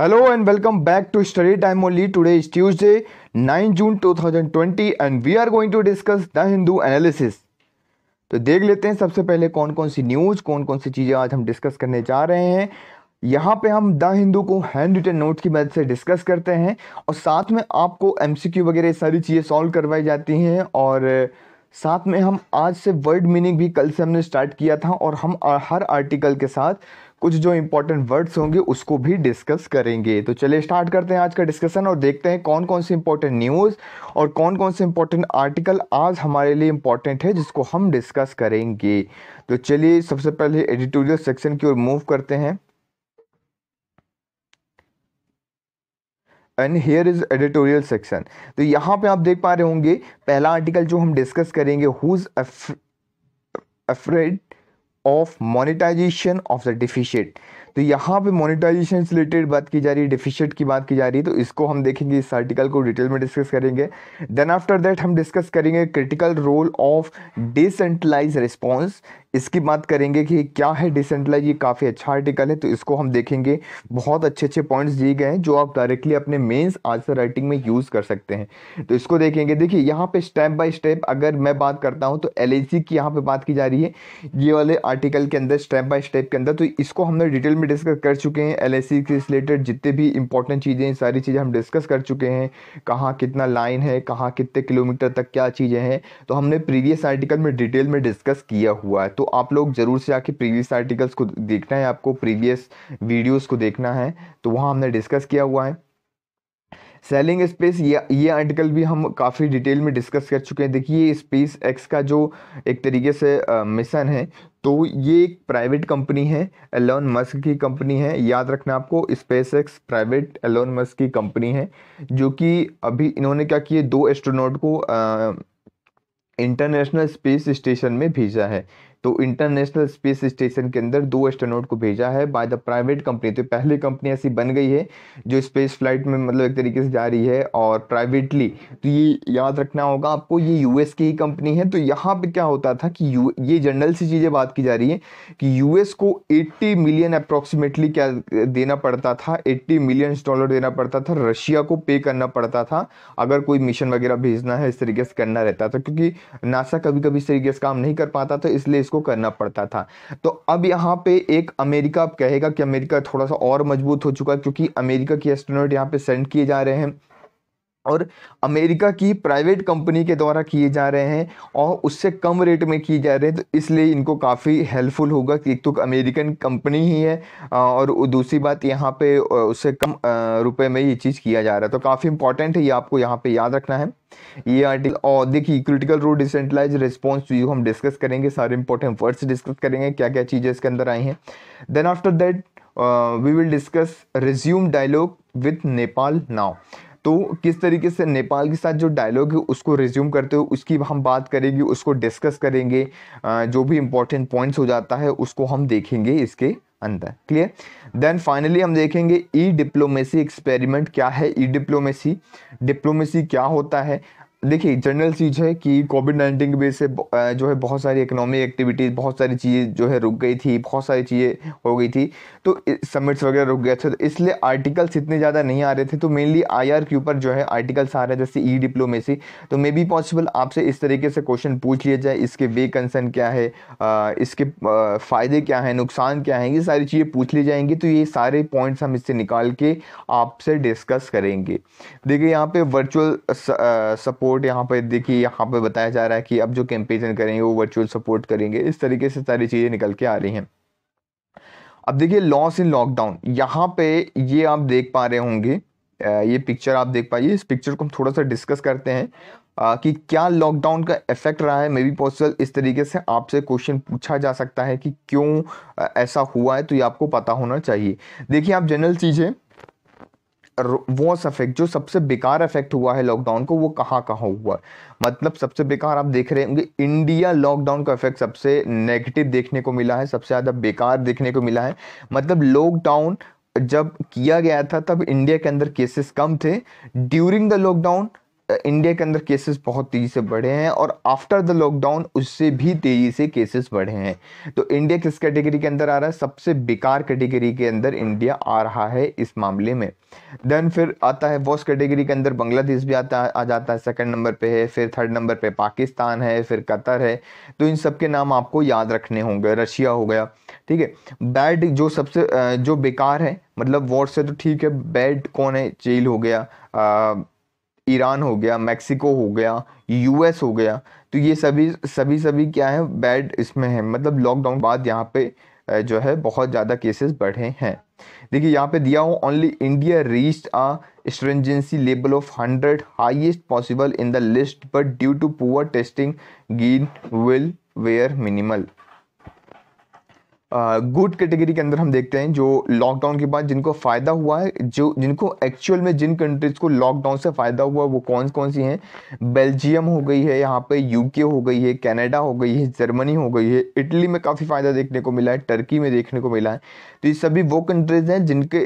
hello and welcome back to study time only today is Tuesday, 9 June 2020 and we are going to discuss the Hindu analysis तो देख लेते हैं सबसे पहले कौन कौन सी न्यूज़ कौन कौन सी चीज़ें आज हम डिस्कस करने जा रहे हैं यहाँ पे हम द हिंदू को हैंड रिटन नोट की मदद से डिस्कस करते हैं और साथ में आपको एम वगैरह सारी चीज़ें सॉल्व करवाई जाती हैं और साथ में हम आज से वर्ड मीनिंग भी कल से हमने स्टार्ट किया था और हम हर आर्टिकल के साथ कुछ जो इंपॉर्टेंट वर्ड्स होंगे उसको भी डिस्कस करेंगे तो चलिए स्टार्ट करते हैं आज का डिस्कशन और देखते हैं कौन कौन से इंपॉर्टेंट न्यूज़ और कौन कौन से इंपॉर्टेंट आर्टिकल आज हमारे लिए इंपॉर्टेंट है जिसको हम डिस्कस करेंगे तो चलिए सबसे पहले एडिटोरियल सेक्शन की ओर मूव करते हैं and here is editorial section तो यहाँ पे आप देख पा रहे होंगे पहला आर्टिकल जो हम डिस्कस करेंगे who's afraid of monetization of the deficit तो यहाँ पे मोनिटाइजेशन से रिलेटेड बात की जा रही है डिफिशियट की बात की जा रही है तो इसको हम देखेंगे इस आर्टिकल को डिटेल में डिस्कस करेंगे देन आफ्टर दैट हम डिस्कस करेंगे critical role of decentralise response इसकी बात करेंगे कि क्या है डिसेंट्रलाइज ये काफ़ी अच्छा आर्टिकल है तो इसको हम देखेंगे बहुत अच्छे अच्छे पॉइंट्स दिए गए हैं जो आप डायरेक्टली अपने मेन्स आंसर राइटिंग में यूज़ कर सकते हैं तो इसको देखेंगे देखिए यहाँ पे स्टेप बाय स्टेप अगर मैं बात करता हूँ तो एल की यहाँ पर बात की जा रही है ये वाले आर्टिकल के अंदर स्टेप बाय स्टेप के अंदर तो इसको हमने डिटेल में में डिस्कस कर चुके हैं एल के रिलेटेड जितने भी इंपॉर्टेंट चीज़ें सारी चीज़ें हम डिस्कस कर चुके हैं कहाँ कितना लाइन है कहाँ कितने किलोमीटर तक क्या चीज़ें हैं तो हमने प्रीवियस आर्टिकल में डिटेल में डिस्कस किया हुआ है तो आप लोग ज़रूर से आके प्रीवियस आर्टिकल्स को देखना है आपको प्रीवियस वीडियोज़ को देखना है तो वहाँ हमने डिस्कस किया हुआ है सेलिंग स्पेस ये ये आर्टिकल भी हम काफ़ी डिटेल में डिस्कस कर चुके हैं देखिए स्पेस एक्स का जो एक तरीके से मिशन है तो ये एक प्राइवेट कंपनी है एलोन मस्क की कंपनी है याद रखना आपको SpaceX private Elon Musk की कंपनी है जो कि अभी इन्होंने क्या किया दो एस्ट्रोनॉट को आ, इंटरनेशनल स्पेस स्टेशन में भेजा है तो इंटरनेशनल स्पेस स्टेशन के अंदर दो एस्ट्रोनॉट को भेजा है बाय द प्राइवेट कंपनी तो पहली कंपनी ऐसी बन गई है जो स्पेस फ्लाइट में मतलब एक तरीके से जा रही है और प्राइवेटली तो ये याद रखना होगा आपको ये यूएस की ही कंपनी है तो यहाँ पे क्या होता था कि यू ये जनरल सी चीज़ें बात की जा रही है कि यूएस को एट्टी मिलियन अप्रोक्सीमेटली क्या देना पड़ता था एट्टी मिलियन डॉलर देना पड़ता था रशिया को पे करना पड़ता था अगर कोई मिशन वगैरह भेजना है इस तरीके से करना रहता था क्योंकि नासा कभी कभी इस तरीके से काम नहीं कर पाता था तो इसलिए इसको उसको करना पड़ता था तो अब यहाँ पे एक अमेरिका अब कहेगा कि अमेरिका थोड़ा सा और मजबूत हो चुका है क्योंकि अमेरिका के एस्ट्रोनॉट यहाँ पे सेंड किए जा रहे हैं और अमेरिका की प्राइवेट कंपनी के द्वारा किए जा रहे हैं और उससे कम रेट में किए जा रहे हैं तो इसलिए इनको काफ़ी हेल्पफुल होगा कि एक तो अमेरिकन कंपनी ही है और दूसरी बात यहाँ पे उससे कम रुपए में ये चीज़ किया जा रहा है तो काफ़ी इंपॉर्टेंट है ये आपको यहाँ पे याद रखना है ये आर्टिकल और देखिए क्रिटिकल रूल डिसेंट्रलाइज रिस्पॉन्स जो हम डिस्कस करेंगे सारे इंपॉर्टेंट वर्ड्स डिस्कस करेंगे क्या क्या चीज़ें इसके अंदर आई हैं then after that we will discuss resume dialogue with Nepal now तो किस तरीके से नेपाल के साथ जो डायलॉग है उसको रिज्यूम करते हुए उसकी हम बात करेंगे उसको डिस्कस करेंगे जो भी इम्पोर्टेंट पॉइंट्स हो जाता है उसको हम देखेंगे इसके अंदर क्लियर देन फाइनली हम देखेंगे ई डिप्लोमेसी एक्सपेरिमेंट क्या है ई डिप्लोमेसी डिप्लोमेसी क्या होता है देखिए जनरल चीज़ है कि कोविड नाइन्टीन की वजह से जो है बहुत सारी इकोनॉमिक एक्टिविटीज़ बहुत सारी चीज़ें जो है रुक गई थी बहुत सारी चीज़ें हो गई थी तो समिट्स वगैरह रुक गया था तो इसलिए आर्टिकल्स इतने ज़्यादा नहीं आ रहे थे तो मेनली आई के ऊपर जो है आर्टिकल्स आ रहे हैं जैसे ई डिप्लोमेसी तो मे बी पॉसिबल आपसे इस तरीके से क्वेश्चन पूछ लिया जाए इसके वे कंसर्न क्या है इसके फ़ायदे क्या हैं नुकसान क्या हैं ये सारी चीज़ें पूछ ली जाएंगी तो ये सारे पॉइंट्स हम इससे निकाल के आपसे डिस्कस करेंगे देखिए यहाँ पर वर्चुअल सपोर्ट सपोर्ट यहाँ पर देखिए यहाँ पर बताया जा रहा है कि अब जो कैंपेजन करेंगे वो वर्चुअल सपोर्ट करेंगे इस तरीके से सारी चीज़ें निकल के आ रही हैं अब देखिए लॉस इन लॉकडाउन यहाँ पे ये आप देख पा रहे होंगे ये पिक्चर आप देख पाइए इस पिक्चर को हम थोड़ा सा डिस्कस करते हैं आ, कि क्या लॉकडाउन का इफेक्ट रहा है मे बी पॉसिबल इस तरीके से आपसे क्वेश्चन पूछा जा सकता है कि क्यों ऐसा हुआ है तो ये आपको पता होना चाहिए देखिए आप जनरल चीज़ें वो अफेक्ट जो सबसे बेकार अफेक्ट हुआ है लॉकडाउन को वो कहाँ कहाँ हुआ मतलब सबसे बेकार आप देख रहे होंगे इंडिया लॉकडाउन का इफेक्ट सबसे नेगेटिव देखने को मिला है सबसे ज़्यादा बेकार देखने को मिला है मतलब लॉकडाउन जब किया गया था तब इंडिया के अंदर केसेस कम थे ड्यूरिंग द लॉकडाउन इंडिया के अंदर केसेस बहुत तेज़ी से बढ़े हैं और आफ्टर द लॉकडाउन उससे भी तेज़ी से केसेस बढ़े हैं तो इंडिया किस कैटेगरी के अंदर आ रहा है सबसे बेकार कैटेगरी के अंदर इंडिया आ रहा है इस मामले में देन फिर आता है वॉस कैटेगरी के अंदर बांग्लादेश भी आता आ जाता है सेकंड नंबर पे है फिर थर्ड नंबर पे पाकिस्तान है फिर कतर है तो इन सब के नाम आपको याद रखने होंगे रशिया हो गया ठीक है बैड जो सबसे जो बेकार है मतलब वॉर से तो ठीक है बैड कौन है जेल हो गया आ, ईरान हो गया मैक्सिको हो गया यूएस हो गया तो ये सभी सभी सभी क्या है बैड इसमें है मतलब लॉकडाउन बाद यहाँ पे जो है बहुत ज़्यादा केसेस बढ़े हैं देखिए यहाँ पे दिया हो only India reach a stringency level of hundred highest possible in the list but due to poor testing green will where minimal good category के अंदर हम देखते हैं जो लॉकडाउन के बाद जिनको फ़ायदा हुआ है जो जिनको एक्चुअल में जिन कंट्रीज़ को लॉकडाउन से फ़ायदा हुआ वो कौन कौन सी हैं बेल्जियम हो गई है यहाँ पे यूके हो गई है कनाडा हो गई है जर्मनी हो गई है इटली में काफ़ी फ़ायदा देखने को मिला है टर्की में देखने को मिला है तो ये सभी वो कंट्रीज़ हैं जिनके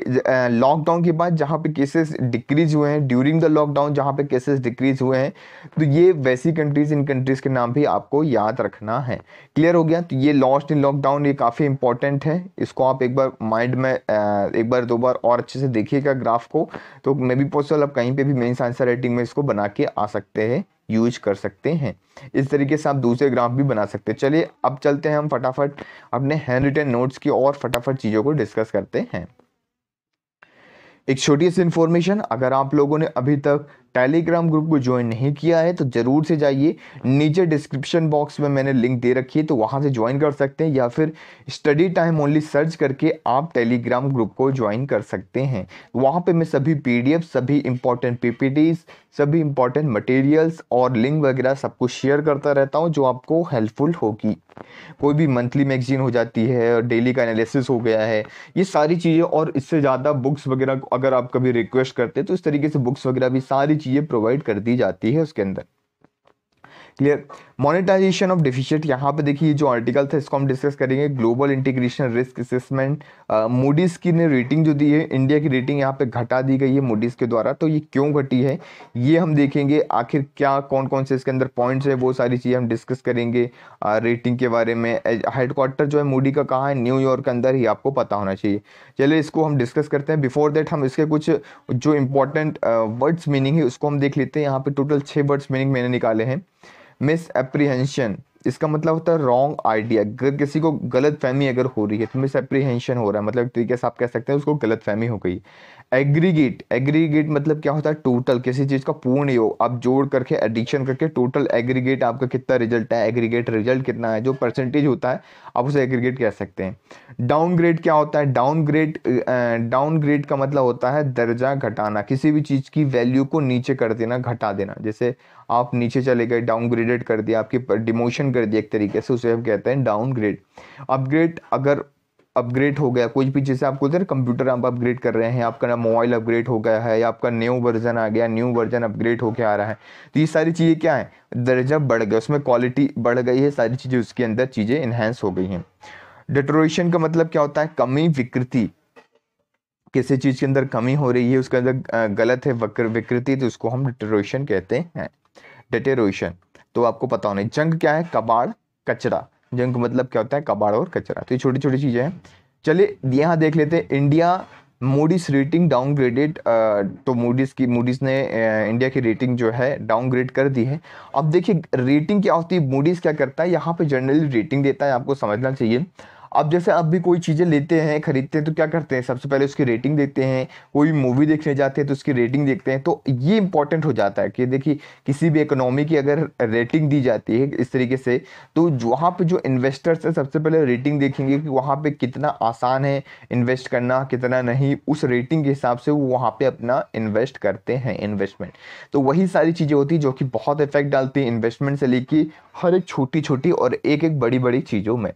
लॉकडाउन के बाद जहाँ पर केसेस डिक्रीज हुए हैं ड्यूरिंग द लॉकडाउन जहाँ पर केसेस डिक्रीज हुए हैं तो ये वैसी कंट्रीज़ इन कंट्रीज़ के नाम भी आपको याद रखना है क्लियर हो गया तो ये लॉस्ट इन लॉकडाउन ये काफ़ी इंपॉर्टेंट है इसको आप एक बार माइंड में एक बार दो बार और अच्छे से देखिएगा ग्राफ को तो मे बी पॉसिबल आप कहीं पे भी मेन आंसर राइटिंग में इसको बना के आ सकते हैं यूज कर सकते हैं इस तरीके से आप दूसरे ग्राफ भी बना सकते हैं चलिए अब चलते हैं हम फटाफट अपने हैंड रिटर्न नोट्स की और फटाफट चीज़ों को डिस्कस करते हैं एक छोटी सी इन्फॉर्मेशन अगर आप लोगों ने अभी तक टेलीग्राम ग्रुप को ज्वाइन नहीं किया है तो ज़रूर से जाइए नीचे डिस्क्रिप्शन बॉक्स में मैंने लिंक दे रखी है तो वहाँ से ज्वाइन कर सकते हैं या फिर स्टडी टाइम ओनली सर्च करके आप टेलीग्राम ग्रुप को ज्वाइन कर सकते हैं वहाँ पर मैं सभी पी सभी इंपॉर्टेंट पी सभी इंपॉर्टेंट मटेरियल्स और लिंक वगैरह सब कुछ शेयर करता रहता हूँ जो आपको हेल्पफुल होगी कोई भी मंथली मैगजीन हो जाती है और डेली का एनालिसिस हो गया है ये सारी चीज़ें और इससे ज़्यादा बुक्स वगैरह अगर आप कभी रिक्वेस्ट करते हैं तो इस तरीके से बुक्स वगैरह भी सारी चीज़ें प्रोवाइड कर दी जाती है उसके अंदर क्लियर मोनेटाइजेशन ऑफ डिफिशियट यहाँ पे देखिए जो आर्टिकल था इसको हम डिस्कस करेंगे global integration risk assessment Moody's की ने रेटिंग जो दी है इंडिया की रेटिंग यहाँ पे घटा दी गई है मूडीज के द्वारा तो ये क्यों घटी है ये हम देखेंगे आखिर क्या कौन कौन से इसके अंदर पॉइंट्स है वो सारी चीज़ें हम डिस्कस करेंगे रेटिंग के बारे में हेडक्वार्टर जो है मूडी का कहाँ है न्यूयॉर्क के अंदर ही आपको पता होना चाहिए चलिए इसको हम डिस्कस करते हैं बिफोर दैट हम इसके कुछ जो इंपॉर्टेंट वर्ड्स मीनिंग है उसको हम देख लेते हैं यहाँ पे टोटल छः वर्ड्स मीनिंग मैंने निकाले हैं मिस इसका मतलब होता है रॉन्ग आइडिया अगर किसी को गलत फहमी अगर हो रही है तो मिस हो रहा है मतलब एक तरीके से आप कह सकते हैं उसको गलत फहमी हो गई एग्रीगेट एग्रीगेट मतलब क्या होता है टोटल किसी चीज़ का पूर्ण योग आप जोड़ करके एडिक्शन करके टोटल एग्रीगेट आपका कितना रिजल्ट है एग्रीगेट रिजल्ट कितना है जो परसेंटेज होता है आप उसे एग्रीगेट कह सकते हैं डाउनग्रेड क्या होता है डाउनग्रेड डाउनग्रेड का मतलब होता है दर्जा घटाना किसी भी चीज़ की वैल्यू को नीचे कर देना घटा देना जैसे आप नीचे चले गए डाउनग्रेडेड कर दिया आपकी डिमोशन कर दिया एक तरीके से उसे हम कहते हैं डाउनग्रेड अपग्रेड अगर अपग्रेड हो गया कुछ भी जैसे आपको कंप्यूटर आप अपग्रेड कर रहे हैं आपका मोबाइल अपग्रेड हो गया है या आपका न्यू वर्जन आ गया न्यू वर्जन अपग्रेड होके आ रहा है तो ये सारी चीज़ें क्या है दर्जा बढ़ गया उसमें क्वालिटी बढ़ गई है सारी चीज़ें उसके अंदर चीज़ें इन्हेंस हो गई हैं डिटोरेशन का मतलब क्या होता है कमी विकृति किसी चीज़ के अंदर कमी हो रही है उसके अंदर गलत है वक्र विकृति तो उसको हम डिटेरोशन कहते हैं डिटेरोशन तो आपको पता होना जंग क्या है कबाड़ कचरा जंक मतलब क्या होता है कबाड़ और कचरा तो ये छोटी छोटी चीज़ें हैं चलिए यहाँ देख लेते हैं इंडिया मूडीज रेटिंग डाउनग्रेडेड तो मूडीज़ की मूडीज़ ने इंडिया की रेटिंग जो है डाउनग्रेड कर दी है अब देखिए रेटिंग क्या होती है मूडीज़ क्या करता है यहाँ पे जनरली रेटिंग देता है आपको समझना चाहिए अब जैसे अब भी कोई चीज़ें लेते हैं खरीदते हैं तो क्या करते हैं सबसे पहले उसकी रेटिंग देखते हैं कोई मूवी देखने जाते हैं तो उसकी रेटिंग देखते हैं तो ये इंपॉर्टेंट हो जाता है कि देखिए किसी भी इकोनॉमी की अगर रेटिंग दी जाती है इस तरीके से तो वहाँ पर जो इन्वेस्टर्स हैं सबसे पहले रेटिंग देखेंगे कि वहाँ पर कितना आसान है इन्वेस्ट करना कितना नहीं उस रेटिंग के हिसाब से वो वहाँ पर अपना इन्वेस्ट करते हैं इन्वेस्टमेंट तो वही सारी चीज़ें होती जो कि बहुत इफेक्ट डालती है इन्वेस्टमेंट से लेकर हर एक छोटी छोटी और एक एक बड़ी बड़ी चीज़ों में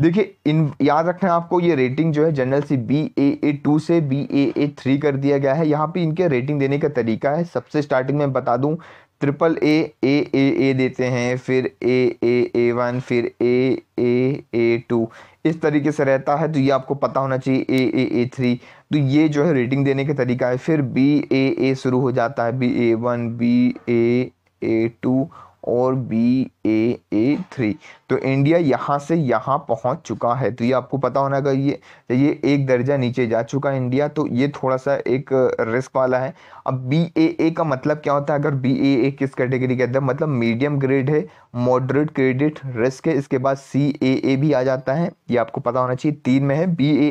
देखिए इन याद रखना है आपको ये रेटिंग जो है generally B A A two से बी ए ए थ्री कर दिया गया है यहाँ पे इनके रेटिंग देने का तरीका है सबसे स्टार्टिंग में बता दूँ ट्रिपल ए ए ए ए देते हैं फिर ए ए ए वन फिर ए ए ए टू इस तरीके से रहता है तो ये आपको पता होना चाहिए ए ए ए थ्री तो ये जो है रेटिंग देने का तरीका है फिर बी ए ए शुरू हो जाता है B A one B A A two और बी ए ए थ्री तो इंडिया यहाँ से यहाँ पहुँच चुका है तो ये आपको पता होना अगर ये तो ये एक दर्जा नीचे जा चुका है इंडिया तो ये थोड़ा सा एक रिस्क वाला है अब बी ए ए का मतलब क्या होता है अगर बी ए ए किस कैटेगरी के अंदर मतलब मीडियम ग्रेड है मॉडरेट क्रेडिट रिस्क है इसके बाद सी ए ए भी आ जाता है ये आपको पता होना चाहिए तीन में है B A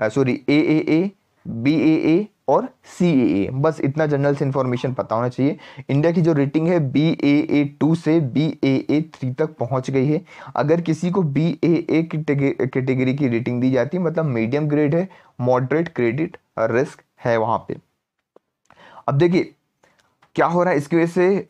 A sorry A A A B A A और सी ए बस इतना जनरल से इन्फॉर्मेशन पता होना चाहिए इंडिया की जो रेटिंग है बी ए ए टू से बी ए ए थ्री तक पहुंच गई है अगर किसी को बी ए ए कैटेगरी की रेटिंग दी जाती है मतलब मीडियम ग्रेड है मॉडरेट क्रेडिट रिस्क है वहाँ पे अब देखिए क्या हो रहा है इसकी वजह से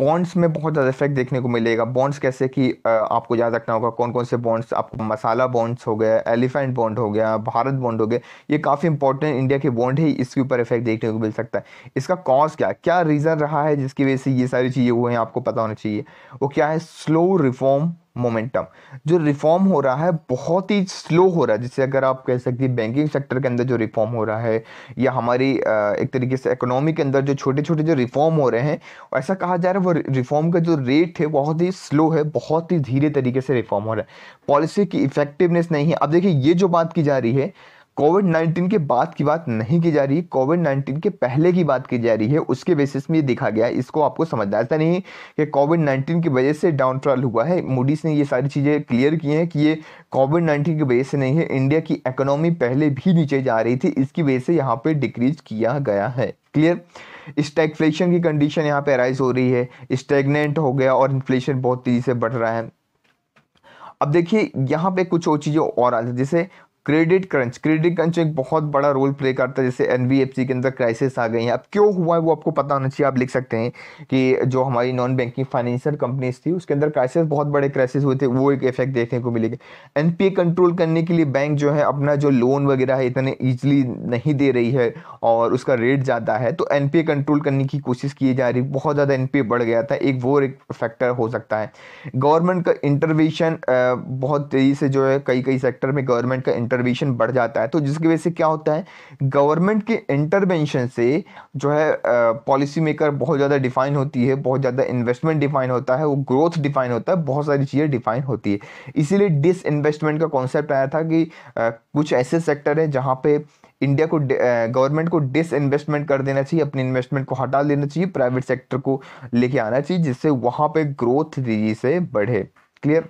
बॉन्ड्स में बहुत ज़्यादा इफेक्ट देखने को मिलेगा बॉन्ड्स कैसे कि आपको याद रखना होगा कौन कौन से बॉन्ड्स आपको मसाला बॉन्ड्स हो गया एलिफेंट बॉन्ड हो गया भारत बॉन्ड हो गया ये काफ़ी इंपॉर्टेंट इंडिया के बॉन्ड ही इसके ऊपर इफेक्ट देखने को मिल सकता है इसका कॉज क्या क्या रीज़न रहा है जिसकी वजह से ये सारी चीज़ें हुए हैं आपको पता होना चाहिए वो क्या है स्लो रिफॉर्म मोमेंटम जो रिफॉर्म हो रहा है बहुत ही स्लो हो रहा है जिससे अगर आप कह सकते हैं बैंकिंग सेक्टर के अंदर जो रिफॉर्म हो रहा है या हमारी एक तरीके से इकोनॉमी के अंदर जो छोटे छोटे जो रिफॉर्म हो रहे हैं ऐसा कहा जा रहा है वो रिफॉर्म का जो रेट है बहुत ही स्लो है बहुत ही धीरे तरीके से रिफॉर्म हो रहा है पॉलिसी की इफेक्टिवनेस नहीं है अब देखिए ये जो बात की जा रही है कोविड नाइन्टीन के बाद की बात नहीं की जा रही है कोविड नाइन्टीन के पहले की बात की जा रही है उसके बेसिस में ये देखा गया है इसको आपको समझना ऐसा नहीं कि कोविड नाइन्टीन की वजह से डाउनफॉल हुआ है मोदीज ने ये सारी चीज़ें क्लियर की हैं कि ये कोविड नाइन्टीन की वजह से नहीं है इंडिया की इकोनॉमी पहले भी नीचे जा रही थी इसकी वजह से यहाँ पर डिक्रीज किया गया है क्लियर स्टैगफ्लेशन की कंडीशन यहाँ पर राइज हो रही है स्टेगनेंट हो गया और इन्फ्लेशन बहुत तेज़ी से बढ़ रहा है अब देखिए यहाँ पे कुछ और चीज़ें और आ जैसे क्रेडिट क्रंच क्रेडिट क्रंच एक बहुत बड़ा रोल प्ले करता है जैसे एन के अंदर क्राइसिस आ गई है अब क्यों हुआ है वो आपको पता होना चाहिए आप लिख सकते हैं कि जो हमारी नॉन बैंकिंग फाइनेंशियल कंपनीज थी उसके अंदर क्राइसिस बहुत बड़े क्राइसिस हुए थे वो एक इफेक्ट देखने को मिलेगा एन कंट्रोल करने के लिए बैंक जो है अपना जो लोन वगैरह है इतने ईजिली नहीं दे रही है और उसका रेट ज़्यादा है तो एन कंट्रोल करने की कोशिश की जा रही बहुत ज़्यादा एन बढ़ गया था एक वो एक फैक्टर हो सकता है गवर्नमेंट का इंटरवेशन बहुत तेज़ी से जो है कई कई सेक्टर में गवर्नमेंट का इंटरवेंशन बढ़ जाता है तो जिसकी वजह से क्या होता है गवर्नमेंट के इंटरवेंशन से जो है पॉलिसी मेकर बहुत ज़्यादा डिफाइन होती है बहुत ज़्यादा इन्वेस्टमेंट डिफाइन होता है वो ग्रोथ डिफाइन होता है बहुत सारी चीज़ें डिफाइन होती है इसीलिए डिस इन्वेस्टमेंट का कॉन्सेप्ट आया था कि आ, कुछ ऐसे सेक्टर हैं जहाँ पे इंडिया को गवर्नमेंट को डिस इन्वेस्टमेंट कर देना चाहिए अपने इन्वेस्टमेंट को हटा देना चाहिए प्राइवेट सेक्टर को लेके आना चाहिए जिससे वहाँ पे ग्रोथ तेजी से बढ़े क्लियर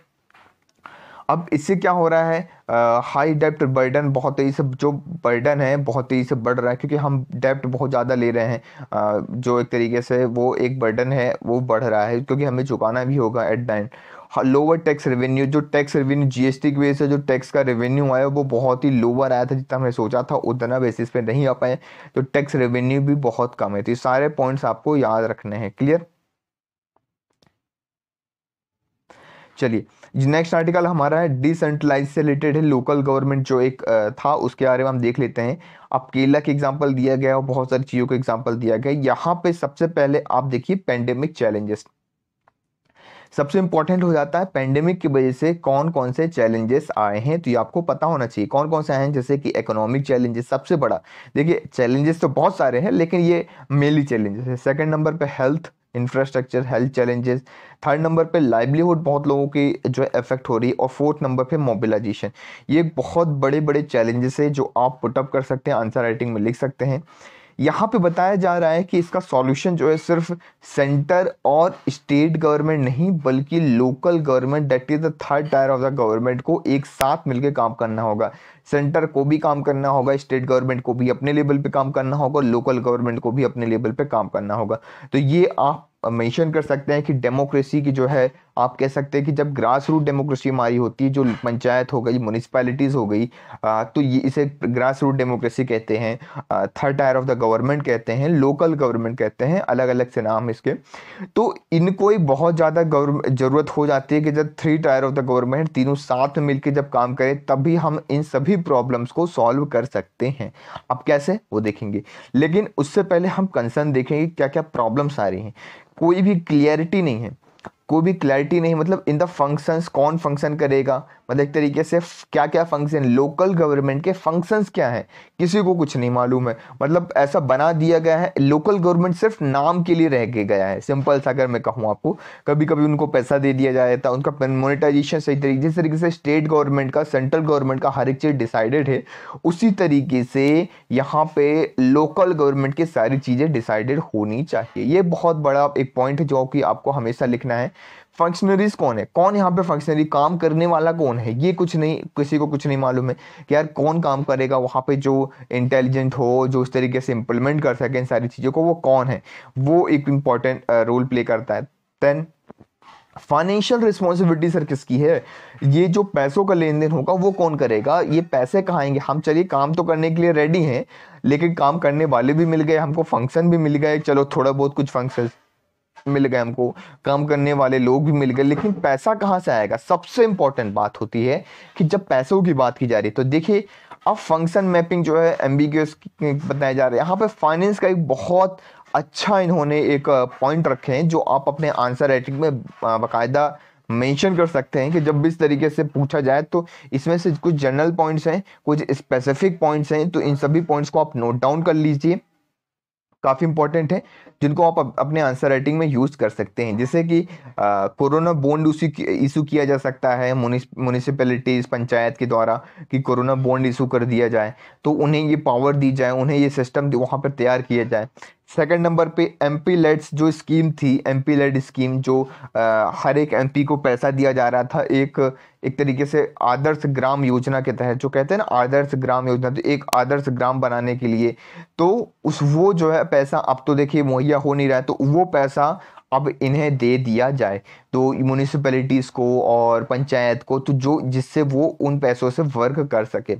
अब इससे क्या हो रहा है हाई डेप्ट बर्डन बहुत तेज़ी से जो बर्डन है बहुत तेज़ी से बढ़ रहा है क्योंकि हम डेप्ट बहुत ज़्यादा ले रहे हैं आ, जो एक तरीके से वो एक बर्डन है वो बढ़ रहा है क्योंकि हमें चुकाना भी होगा at the end lower tax revenue जो टैक्स रेवेन्यू जीएसटी की वजह से जो टैक्स का रेवेन्यू आया वो बहुत ही लोअर आया था जितना हमने सोचा था उतना बेसिस पे नहीं आ पाए तो टैक्स रेवेन्यू भी बहुत कम है तो ये सारे पॉइंट्स आपको याद रखने हैं क्लियर चलिए नेक्स्ट आर्टिकल हमारा है डिसेंट्रलाइज से रिलेटेड है लोकल गवर्नमेंट जो एक था उसके बारे में हम देख लेते हैं अब केरला के एग्जाम्पल दिया गया और बहुत सारी चीज़ों का एग्जाम्पल दिया गया यहाँ पे सबसे पहले आप देखिए पेंडेमिक चैलेंजेस सबसे इंपॉर्टेंट हो जाता है पेंडेमिक की वजह से कौन कौन से चैलेंजेस आए हैं तो ये आपको पता होना चाहिए कौन कौन से आए हैं जैसे कि इकोनॉमिक चैलेंजेस सबसे बड़ा देखिए चैलेंजेस तो बहुत सारे हैं लेकिन ये मेनली चैलेंजेस है सेकंड नंबर पे health infrastructure health challenges third number पे लाइवलीहुड बहुत लोगों की जो है इफेक्ट हो रही है और फोर्थ नंबर पे मोबिलाइजेशन ये बहुत बड़े बड़े चैलेंजेस है जो आप पुटअप कर सकते हैं आंसर राइटिंग में लिख सकते हैं यहाँ पे बताया जा रहा है कि इसका सॉल्यूशन जो है सिर्फ सेंटर और स्टेट गवर्नमेंट नहीं बल्कि local government that is the third tier of the government को एक साथ मिलकर काम करना होगा सेंटर को भी काम करना होगा स्टेट गवर्नमेंट को भी अपने लेवल पे काम करना होगा लोकल गवर्नमेंट को भी अपने लेवल पे काम करना होगा तो ये आप मेंशन कर सकते हैं कि डेमोक्रेसी की जो है आप कह सकते हैं कि जब ग्रास रूट डेमोक्रेसी हमारी होती है जो पंचायत हो गई म्यूनिसपैलिटीज़ हो गई तो ये इसे ग्रास रूट डेमोक्रेसी कहते हैं third tier of the government कहते हैं लोकल गवर्नमेंट कहते हैं अलग अलग से नाम इसके तो इनको ही बहुत ज़्यादा ज़रूरत हो जाती है कि जब three tier of the government तीनों साथ में मिलकर जब काम करें तभी हम इन सभी भी प्रॉब्लम्स को सॉल्व कर सकते हैं अब कैसे वो देखेंगे लेकिन उससे पहले हम कंसर्न देखेंगे क्या क्या प्रॉब्लम्स आ रही हैं कोई भी क्लियरिटी नहीं है कोई भी क्लैरिटी नहीं मतलब इन द फंक्शंस कौन फंक्शन करेगा मतलब एक तरीके से क्या क्या फंक्शन लोकल गवर्नमेंट के फंक्शंस क्या हैं किसी को कुछ नहीं मालूम है मतलब ऐसा बना दिया गया है लोकल गवर्नमेंट सिर्फ नाम के लिए रह के गया है सिंपल सा अगर मैं कहूँ आपको कभी कभी उनको पैसा दे दिया जाता तो है उनका मोनिटाइजेशन सही तरीके जिस तरीके से स्टेट गवर्नमेंट का सेंट्रल गवर्नमेंट का हर एक चीज़ डिसाइडेड है उसी तरीके से यहाँ पे लोकल गवर्नमेंट की सारी चीज़ें डिसाइडेड होनी चाहिए ये बहुत बड़ा एक पॉइंट है जो कि आपको हमेशा लिखना है फंक्शनरीज कौन है कौन यहाँ पे फंक्शनरी काम करने वाला कौन है ये कुछ नहीं किसी को कुछ नहीं मालूम है कि यार कौन काम करेगा वहाँ पे जो इंटेलिजेंट हो जो उस तरीके से इम्प्लीमेंट कर सके इन सारी चीज़ों को वो कौन है वो एक इम्पॉर्टेंट रोल प्ले करता है देन फाइनेंशियल रिस्पॉन्सिबिलिटी सर किसकी है ये जो पैसों का लेन देन होगा वो कौन करेगा ये पैसे कहाँ आएंगे हम चलिए काम तो करने के लिए रेडी हैं लेकिन काम करने वाले भी मिल गए हमको फंक्शन भी मिल गए चलो थोड़ा बहुत कुछ फंक्शन मिल गए हमको काम करने वाले लोग भी मिल गए लेकिन पैसा कहाँ से आएगा सबसे इंपॉर्टेंट बात होती है कि जब पैसों की बात की जा रही है तो देखिए अब फंक्शन मैपिंग जो है एम बी बताया जा रहा है यहाँ पर फाइनेंस का एक बहुत अच्छा इन्होंने एक पॉइंट रखे हैं जो आप अपने आंसर राइटिंग में बाकायदा मेंशन कर सकते हैं कि जब भी इस तरीके से पूछा जाए तो इसमें से कुछ जनरल पॉइंट्स हैं कुछ स्पेसिफिक पॉइंट्स हैं तो इन सभी पॉइंट्स को आप नोट डाउन कर लीजिए काफ़ी इंपॉर्टेंट है जिनको आप अपने आंसर राइटिंग में यूज़ कर सकते हैं जैसे कि कोरोना बॉन्ड उसी इशू किया जा सकता है म्यूनिसपैलिटीज पंचायत के द्वारा कि कोरोना बॉन्ड इशू कर दिया जाए तो उन्हें ये पावर दी जाए उन्हें ये सिस्टम वहाँ पर तैयार किया जाए सेकंड नंबर पे एम पी लेट्स जो स्कीम थी एम पी स्कीम जो आ, हर एक एम पी को पैसा दिया जा रहा था एक एक तरीके से आदर्श ग्राम योजना के तहत जो कहते हैं ना आदर्श ग्राम योजना तो एक आदर्श ग्राम बनाने के लिए तो उस वो जो है पैसा अब तो देखिए मुहैया या हो नहीं रहा है तो वो पैसा अब इन्हें दे दिया जाए तो म्यूनिसपैलिटीज़ को और पंचायत को तो जो जिससे वो उन पैसों से वर्क कर सके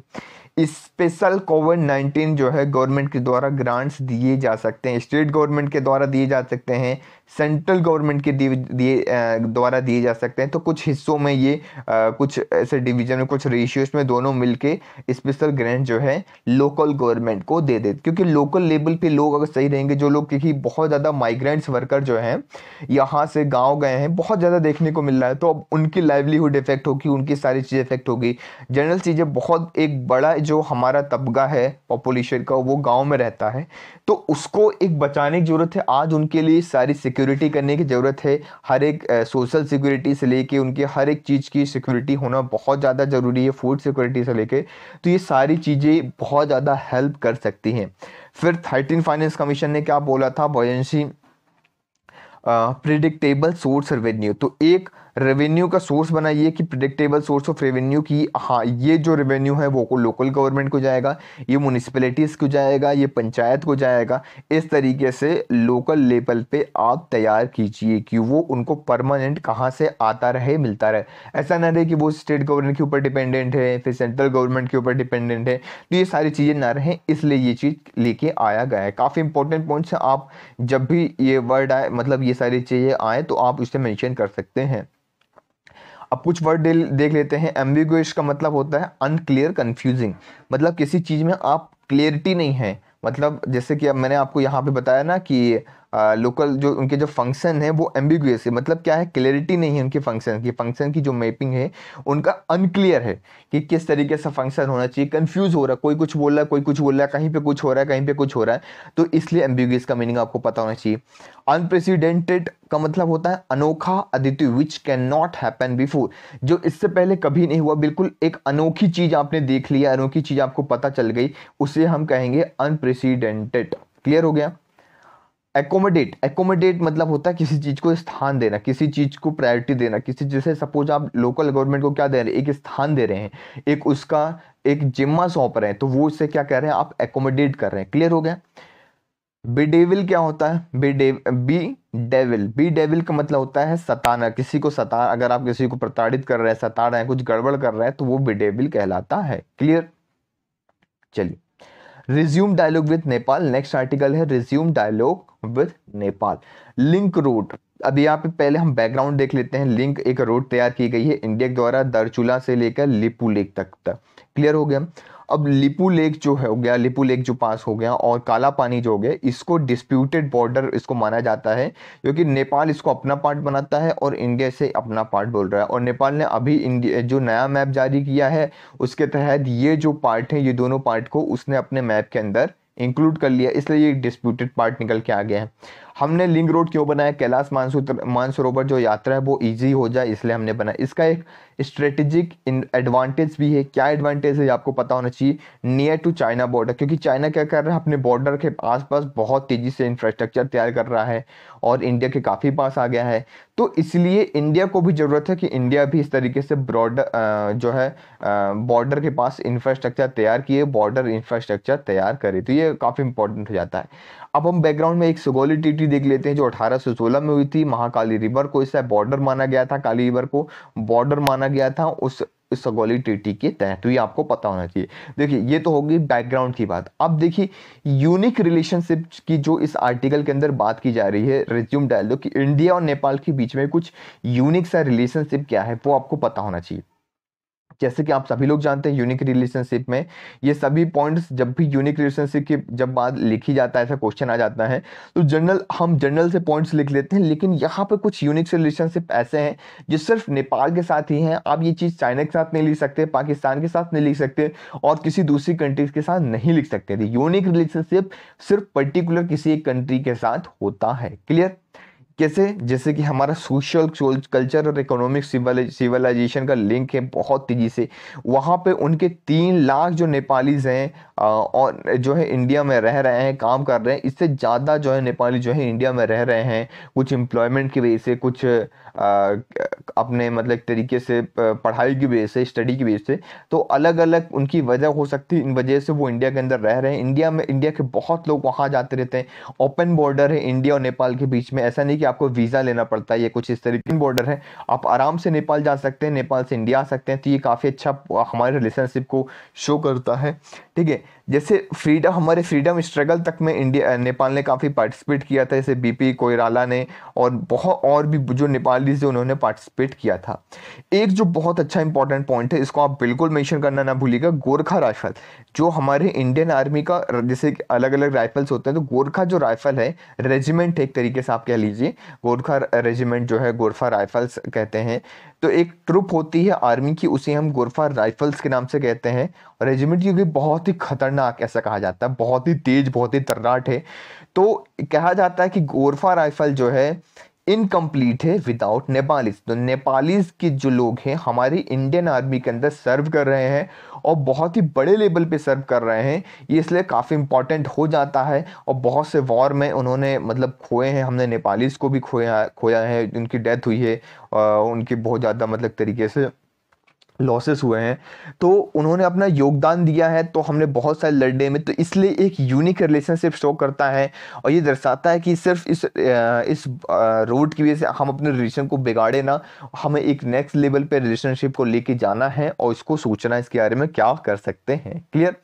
स्पेशल कोविड नाइन्टीन जो है गवर्नमेंट के द्वारा ग्रांट्स दिए जा सकते हैं स्टेट गवर्नमेंट के द्वारा दिए जा सकते हैं सेंट्रल गवर्नमेंट के दिए द्वारा दिए जा सकते हैं तो कुछ हिस्सों में ये आ, कुछ ऐसे डिवीजन में कुछ रेशियोज में दोनों मिलके स्पेशल ग्रांट जो है लोकल गवर्नमेंट को दे दे क्योंकि लोकल लेवल पे लोग अगर सही रहेंगे जो लोग क्योंकि बहुत ज़्यादा माइग्रेंट्स वर्कर जो हैं यहाँ से गाँव गए हैं बहुत ज़्यादा देखने को मिल रहा है तो अब उनकी लाइवलीहुड इफेक्ट होगी उनकी सारी चीज़ इफेक्ट होगी जनरल चीज़ें बहुत एक बड़ा जो हमारा तबका है पॉपुलेशन का वो गांव में रहता है तो उसको एक बचाने की ज़रूरत है आज उनके लिए सारी सिक्योरिटी करने की ज़रूरत है हर एक सोशल सिक्योरिटी से लेके उनके हर एक चीज़ की सिक्योरिटी होना बहुत ज़्यादा ज़रूरी है फूड सिक्योरिटी से लेके तो ये सारी चीज़ें बहुत ज़्यादा हेल्प कर सकती हैं फिर थर्टीन फाइनेंस कमीशन ने क्या बोला था बॉयसी प्रिडिक्टेबल सोर्स रेवेन्यू तो एक uh, रेवेन्यू का सोर्स बनाइए कि प्रिडिक्टेबल सोर्स ऑफ रेवेन्यू की हाँ ये जो रेवेन्यू है वो को लोकल गवर्नमेंट को जाएगा ये म्यूनिसपैलिटीज़ को जाएगा ये पंचायत को जाएगा इस तरीके से लोकल लेवल पे आप तैयार कीजिए कि वो उनको परमानेंट कहाँ से आता रहे मिलता रहे ऐसा ना रहे कि वो स्टेट गवर्नमेंट के ऊपर डिपेंडेंट है फिर सेंट्रल गवर्नमेंट के ऊपर डिपेंडेंट है तो ये सारी चीज़ें ना रहें इसलिए ये चीज़ लेके आया गया है काफ़ी इंपॉर्टेंट पॉइंट्स हैं आप जब भी ये वर्ड आए मतलब ये सारी चीज़ें आए तो आप उससे मैंशन कर सकते हैं अब कुछ वर्ड देख लेते हैं एम्बिगुएस का मतलब होता है अनक्लियर कन्फ्यूजिंग मतलब किसी चीज़ में आप क्लियरिटी नहीं है मतलब जैसे कि अब मैंने आपको यहाँ पे बताया ना कि लोकल जो उनके जो फंक्शन है वो एम्बिगुअस है मतलब क्या है क्लैरिटी नहीं है उनके फंक्शन की फंक्शन की जो मैपिंग है उनका अनक्लियर है कि किस तरीके से फंक्शन होना चाहिए कन्फ्यूज हो रहा है कोई कुछ बोल रहा है कोई कुछ बोल रहा है कहीं पर कुछ हो रहा है कहीं पर कुछ हो रहा है तो इसलिए एम्बिगुअस का मीनिंग आपको पता होना चाहिए अनप्रेसिडेंटेड का मतलब होता है अनोखा अदिति which can not happen before जो इससे पहले कभी नहीं हुआ बिल्कुल एक अनोखी चीज़ आपने देख लिया अनोखी चीज़ आपको पता चल गई उसे हम कहेंगे अनप्रेसिडेंटेड क्लियर हो गया एकोमोडेट एकोमोडेट मतलब होता है किसी चीज़ को स्थान देना किसी चीज़ को प्रायोरिटी देना किसी जैसे सपोज आप लोकल गवर्नमेंट को क्या दे रहे हैं एक स्थान दे रहे हैं एक उसका एक जिम्मा सौंप रहे हैं तो वो उससे क्या कह रहे हैं आप एकोमोडेट कर रहे हैं क्लियर हो गया डेविल क्या होता है day B devil B devil का मतलब होता है सताना किसी को सता अगर आप किसी को प्रताड़ित कर रहे हैं सता रहे हैं कुछ गड़बड़ कर रहे हैं तो वो डेविल कहलाता है क्लियर चलिए resume dialogue with Nepal next article है resume dialogue with Nepal link route अब यहाँ पे पहले हम बैकग्राउंड देख लेते हैं लिंक एक रोड तैयार की गई है इंडिया के द्वारा दरचूला से लेकर लिपुलेक तक तक क्लियर हो गया अब लिपू लेक जो है हो गया लिपू लेक जो पास हो गया और काला पानी जो हो गया इसको डिस्प्यूटेड बॉर्डर इसको माना जाता है क्योंकि नेपाल इसको अपना पार्ट बनाता है और इंडिया से अपना पार्ट बोल रहा है और नेपाल ने अभी इंडिया जो नया मैप जारी किया है उसके तहत ये जो पार्ट है ये दोनों पार्ट को उसने अपने मैप के अंदर इंक्लूड कर लिया इसलिए ये डिस्प्यूटेड पार्ट निकल के आ गया है हमने लिंक रोड क्यों बनाया कैलाश मानसूत्र मानसरोवर जो यात्रा है वो ईजी हो जाए इसलिए हमने बनाया इसका एक स्ट्रेटेजिक एडवांटेज भी है क्या एडवांटेज है आपको पता होना चाहिए नियर टू चाइना बॉर्डर क्योंकि चाइना क्या कर रहा है अपने बॉर्डर के आसपास बहुत तेज़ी से इंफ्रास्ट्रक्चर तैयार कर रहा है और इंडिया के काफ़ी पास आ गया है तो इसलिए इंडिया को भी ज़रूरत है कि इंडिया भी इस तरीके से ब्रॉडर जो है बॉर्डर के पास इंफ्रास्ट्रक्चर तैयार किए बॉर्डर इंफ्रास्ट्रक्चर तैयार करे तो ये काफ़ी इंपॉर्टेंट हो जाता है अब हम बैकग्राउंड में एक सुगोलिटी हिस्ट्री देख लेते हैं जो 1816 में हुई थी महाकाली रिवर को इसका बॉर्डर माना गया था काली रिवर को बॉर्डर माना गया था उस सगोली ट्रीटी के तहत तो ये आपको पता होना चाहिए देखिए ये तो होगी बैकग्राउंड की बात अब देखिए यूनिक रिलेशनशिप की जो इस आर्टिकल के अंदर बात की जा रही है रिज्यूम डायल दो कि इंडिया और नेपाल के बीच में कुछ यूनिक सा रिलेशनशिप क्या है वो आपको पता होना चाहिए जैसे कि आप सभी लोग जानते हैं यूनिक रिलेशनशिप में ये सभी पॉइंट्स जब भी यूनिक रिलेशनशिप की जब बात लिखी जाता है ऐसा क्वेश्चन आ जाता है तो जनरल हम जनरल से पॉइंट्स लिख लेते हैं लेकिन यहाँ पर कुछ यूनिक रिलेशनशिप ऐसे हैं जो सिर्फ नेपाल के साथ ही हैं आप ये चीज़ चाइना के साथ नहीं लिख सकते पाकिस्तान के साथ नहीं लिख सकते और किसी दूसरी कंट्रीज के साथ नहीं लिख सकते यूनिक तो रिलेशनशिप सिर्फ पर्टिकुलर किसी एक कंट्री के साथ होता है क्लियर कैसे जैसे कि हमारा सोशल कल्चर और इकोनॉमिक सिविलाइजेशन का लिंक है बहुत तेज़ी से वहाँ पे उनके तीन लाख जो नेपालीज़ हैं और जो है इंडिया में रह रहे हैं काम कर रहे हैं इससे ज़्यादा जो है नेपाली जो है इंडिया में रह रहे हैं कुछ एम्प्लॉयमेंट की वजह से कुछ आ, अपने मतलब एक तरीके से पढ़ाई की वजह से स्टडी की वजह से तो अलग अलग उनकी वजह हो सकती है इन वजह से वो इंडिया के अंदर रह रहे हैं इंडिया में इंडिया के बहुत लोग वहाँ जाते रहते हैं ओपन बॉर्डर है इंडिया और नेपाल के बीच में ऐसा नहीं कि आपको वीज़ा लेना पड़ता है ये कुछ इस तरीके की बॉर्डर है आप आराम से नेपाल जा सकते हैं नेपाल से इंडिया आ सकते हैं तो ये काफ़ी अच्छा हमारे रिलेशनशिप को शो करता है ठीक है जैसे फ्रीडम हमारे फ्रीडम स्ट्रगल तक में इंडिया नेपाल ने काफ़ी पार्टिसिपेट किया था जैसे बीपी कोयराला ने और बहुत और भी जो नेपालीज थे उन्होंने पार्टिसिपेट किया था एक जो बहुत अच्छा इंपॉर्टेंट पॉइंट है इसको आप बिल्कुल मेंशन करना ना भूलिएगा गोरखा राइफल जो हमारे इंडियन आर्मी का जैसे अलग अलग राइफल्स होते हैं तो गोरखा जो राइफल है रेजिमेंट एक तरीके से आप कह लीजिए गोरखा रेजिमेंट जो है गोरखा राइफल्स कहते हैं तो एक ट्रुप होती है आर्मी की उसे हम गोरखा राइफल्स के नाम से कहते हैं और रेजिमेंट क्योंकि बहुत ही खतरनाक खतरनाक ऐसा कहा जाता है बहुत ही तेज बहुत ही तर्राट है तो कहा जाता है कि गोरफा राइफल जो है इनकम्प्लीट है विदाउट नेपालीज तो नेपालीज के जो लोग हैं हमारी इंडियन आर्मी के अंदर सर्व कर रहे हैं और बहुत ही बड़े लेवल पे सर्व कर रहे हैं ये इसलिए काफ़ी इंपॉर्टेंट हो जाता है और बहुत से वॉर में उन्होंने मतलब खोए हैं हमने नेपालीज को भी खोया खोया है उनकी डेथ हुई है उनकी बहुत ज़्यादा मतलब तरीके से लॉसेस हुए हैं तो उन्होंने अपना योगदान दिया है तो हमने बहुत सारे लड़ने में तो इसलिए एक यूनिक रिलेशनशिप शो करता है और ये दर्शाता है कि सिर्फ इस इस रोड की वजह से हम अपने रिलेशन को बिगाड़े ना हमें एक नेक्स्ट लेवल पे रिलेशनशिप को लेके जाना है और इसको सोचना इसके बारे में क्या कर सकते हैं क्लियर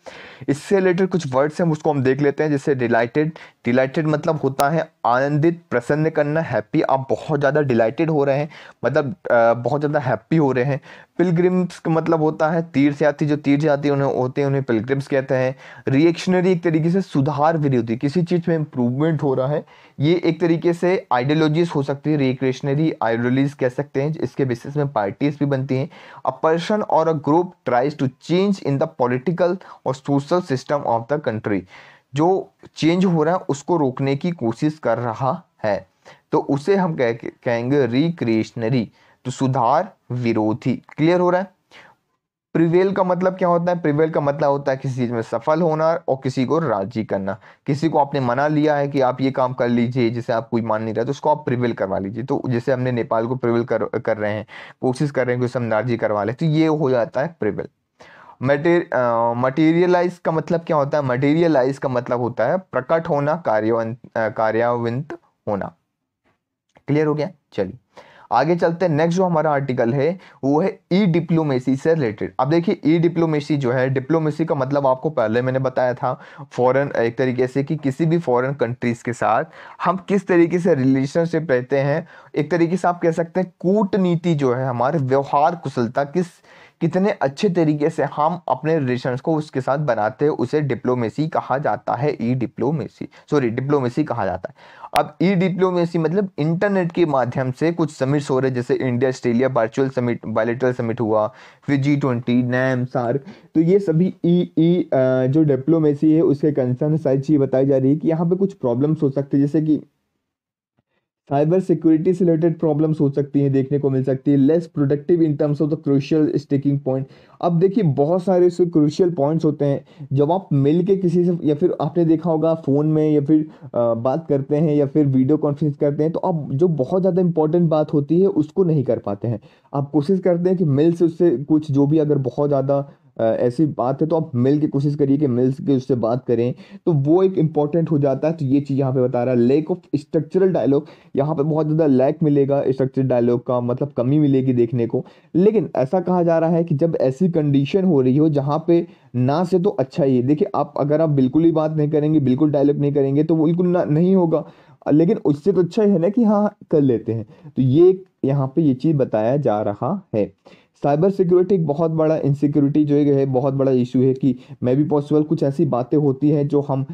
इससे रिलेटेड कुछ वर्ड्स हैं उसको हम देख लेते हैं जैसे डिलइटेड डिलाइटेड मतलब होता है आनंदित प्रसन्न करना हैप्पी आप बहुत ज़्यादा डिलाइटेड हो रहे हैं मतलब बहुत ज़्यादा हैप्पी हो रहे हैं पिलग्रिम्स का मतलब होता है तीर्थ यात्री जो तीर्थ यात्री उन्हें होते हैं उन्हें पिलग्रिम्स कहते हैं रिएक्शनरी एक तरीके से सुधार विरोधी किसी चीज़ में इम्प्रूवमेंट हो रहा है ये एक तरीके से आइडियोलॉजीज हो सकती है रिक्रेशनरी आइडियोलॉजीज कह सकते हैं इसके बेसिस में पार्टीज भी बनती हैं अ पर्सन और a group tries to change in the political और social system of the country जो चेंज हो रहा है उसको रोकने की कोशिश कर रहा है तो उसे हम कह कहेंगे रिक्रिएशनरी तो सुधार विरोधी क्लियर हो रहा है प्रिवेल का मतलब क्या होता है प्रिवेल का मतलब होता है किसी चीज़ में सफल होना और किसी को राजी करना किसी को आपने मना लिया है कि आप ये काम कर लीजिए जिसे आप कोई मान नहीं रहा तो उसको आप प्रिवेल करवा लीजिए तो जैसे हमने नेपाल को प्रिवेल कर कर रहे हैं कोशिश कर रहे हैं कि उसे हम राजी करवा लें तो ये हो जाता है प्रिवेल मटेरियलाइज का मतलब क्या होता है मटेरियलाइज का मतलब होता है प्रकट होना कार्य कार्यान्वित होना क्लियर हो गया चलिए आगे चलते हैं नेक्स्ट जो हमारा आर्टिकल है वो है ई डिप्लोमेसी से रिलेटेड अब देखिए ई डिप्लोमेसी जो है डिप्लोमेसी का मतलब आपको पहले मैंने बताया था फॉरेन एक तरीके से कि किसी भी फॉरेन कंट्रीज़ के साथ हम किस तरीके से रिलेशनशिप रहते हैं एक तरीके से आप कह सकते हैं कूटनीति जो है हमारे व्यवहार कुशलता किस कितने अच्छे तरीके से हम अपने रिलेशन को उसके साथ बनाते हैं उसे डिप्लोमेसी कहा जाता है ई डिप्लोमेसी सॉरी डिप्लोमेसी कहा जाता है अब ई डिप्लोमेसी मतलब इंटरनेट के माध्यम से कुछ समिट्स हो रहे जैसे India Australia virtual summit bilateral summit हुआ फिर जी ट्वेंटी नैम सार तो ये सभी ई e, ई e, जो डिप्लोमेसी है उसके कंसर्न सारी चीज़ बताई जा रही है कि यहाँ पे कुछ प्रॉब्लम्स हो सकते हैं जैसे कि साइबर सिक्योरिटी से रिलेटेड प्रॉब्लम्स हो सकती हैं देखने को मिल सकती है less productive in terms of the crucial sticking point अब देखिए बहुत सारे इसके क्रूशियल पॉइंट्स होते हैं जब आप मिल के किसी से या फिर आपने देखा होगा फ़ोन में या फिर आ, बात करते हैं या फिर वीडियो कॉन्फ्रेंस करते हैं तो आप जो बहुत ज़्यादा इंपॉर्टेंट बात होती है उसको नहीं कर पाते हैं आप कोशिश करते हैं कि मिल से उससे कुछ जो भी अगर बहुत ज़्यादा ऐसी बात है तो आप मिल के कोशिश करिए कि मिल के उससे बात करें तो वो एक इम्पॉर्टेंट हो जाता है तो ये चीज़ यहाँ पे बता रहा है लैक ऑफ स्ट्रक्चरल डायलॉग यहाँ पे बहुत ज़्यादा लैक मिलेगा स्ट्रक्चरल डायलॉग का मतलब कमी मिलेगी देखने को लेकिन ऐसा कहा जा रहा है कि जब ऐसी कंडीशन हो रही हो जहाँ पे ना से तो अच्छा ही है देखिए आप अगर आप बिल्कुल ही बात नहीं करेंगे बिल्कुल डायलॉग नहीं करेंगे तो बिल्कुल ना नहीं होगा लेकिन उससे तो अच्छा है ना कि हाँ कर लेते हैं तो ये यहाँ पे ये चीज़ बताया जा रहा है साइबर सिक्योरिटी एक बहुत बड़ा इनसिक्योरिटी जो है बहुत बड़ा इशू है कि मे भी पॉसिबल कुछ ऐसी बातें होती हैं जो हम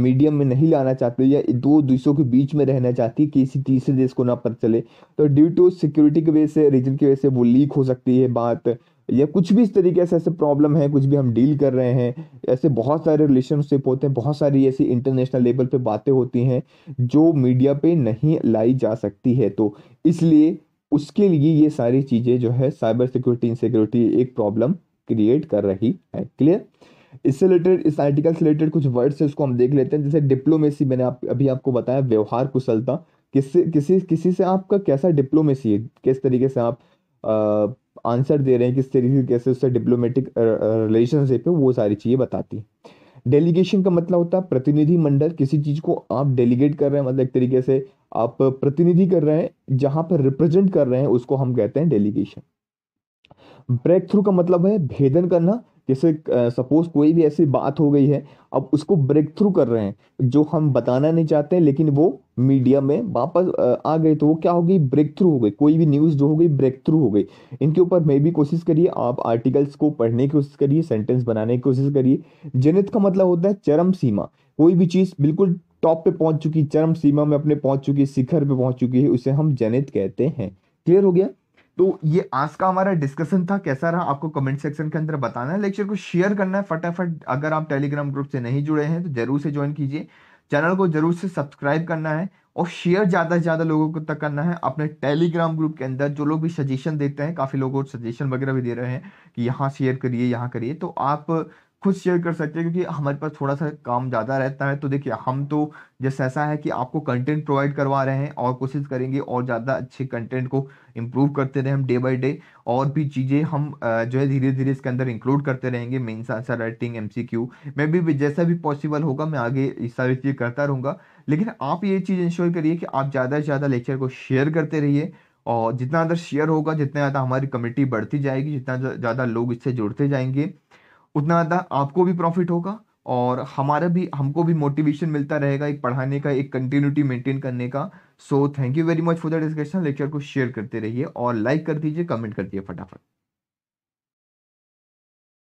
मीडियम में नहीं लाना चाहते या दो देशों के बीच में रहना चाहती है किसी तीसरे देश को ना पता चले तो ड्यू टू सिक्योरिटी की वजह से रीजन की वजह से वो लीक हो सकती है बात या कुछ भी इस तरीके से ऐसे प्रॉब्लम है कुछ भी हम डील कर रहे हैं ऐसे बहुत सारे रिलेशनशिप होते हैं बहुत सारी ऐसी इंटरनेशनल लेवल पे बातें होती हैं जो मीडिया पे नहीं लाई जा सकती है तो इसलिए उसके लिए ये सारी चीज़ें जो है साइबर सिक्योरिटी इनसिक्योरिटी एक प्रॉब्लम क्रिएट कर रही है क्लियर इससे रिलेटेड इस आर्टिकल से रिलेटेड कुछ वर्ड्स है उसको हम देख लेते हैं जैसे डिप्लोमेसी मैंने आप अभी आपको बताया व्यवहार कुशलता किससे किसी किसी से आपका कैसा डिप्लोमेसी है किस तरीके से आप आंसर दे रहे हैं किस तरीके से कैसे उससे डिप्लोमेटिक रिलेशनशिप है वो सारी चीज़ें बताती डेलीगेशन का मतलब होता है प्रतिनिधि मंडल किसी चीज़ को आप डेलीगेट कर रहे हैं मतलब एक तरीके से आप प्रतिनिधि कर रहे हैं जहाँ पर रिप्रेजेंट कर रहे हैं उसको हम कहते हैं डेलीगेशन ब्रेक थ्रू का मतलब है भेदन करना जैसे सपोज़ कोई भी ऐसी बात हो गई है अब उसको ब्रेक थ्रू कर रहे हैं जो हम बताना नहीं चाहते हैं लेकिन वो मीडिया में वापस आ गए तो वो क्या हो गई ब्रेक थ्रू हो गई कोई भी न्यूज़ जो हो गई ब्रेक थ्रू हो गई इनके ऊपर मैं भी कोशिश करिए आप आर्टिकल्स को पढ़ने की कोशिश करिए सेंटेंस बनाने की कोशिश करिए जनित का मतलब होता है चरम सीमा कोई भी चीज़ बिल्कुल टॉप पे पहुंच चुकी चरम सीमा में अपने पहुंच चुकी शिखर पे पहुंच चुकी है उसे हम जनित कहते हैं क्लियर हो गया तो ये आज का हमारा डिस्कशन था कैसा रहा आपको कमेंट सेक्शन के अंदर बताना है लेक्चर को शेयर करना है फटाफट अगर आप टेलीग्राम ग्रुप से नहीं जुड़े हैं तो जरूर से ज्वाइन कीजिए चैनल को जरूर से सब्सक्राइब करना है और शेयर ज़्यादा से ज़्यादा लोगों को तक करना है अपने टेलीग्राम ग्रुप के अंदर जो लोग भी सजेशन देते हैं काफ़ी लोगों को सजेशन वगैरह भी दे रहे हैं कि यहाँ शेयर करिए यहाँ करिए तो आप खुद शेयर कर सकते हैं क्योंकि हमारे पास थोड़ा सा काम ज़्यादा रहता है तो देखिए हम तो जैसे ऐसा है कि आपको कंटेंट प्रोवाइड करवा रहे हैं और कोशिश करेंगे और ज़्यादा अच्छे कंटेंट को इम्प्रूव करते रहें हम डे बाई डे और भी चीज़ें हम जो है धीरे धीरे इसके अंदर इंक्लूड करते रहेंगे mains answer writing M C Q में भी जैसा भी पॉसिबल होगा मैं आगे ये सारी चीज़ें करता रहूँगा लेकिन आप ये चीज़ इंश्योर करिए कि आप ज़्यादा से ज़्यादा लेक्चर को शेयर करते रहिए और जितना ज़्यादा शेयर होगा जितना ज़्यादा हमारी कम्यूनिटी बढ़ती जाएगी जितना ज़्यादा लोग इससे जुड़ते जाएंगे उतना ज़्यादा आपको भी प्रॉफिट होगा और हमारा भी हमको भी मोटिवेशन मिलता रहेगा एक पढ़ाने का एक कंटिन्यूटी मेंटेन करने का so thank you very much for the discussion lecture को शेयर करते रहिए और लाइक कर दीजिए कमेंट कर दीजिए फटाफट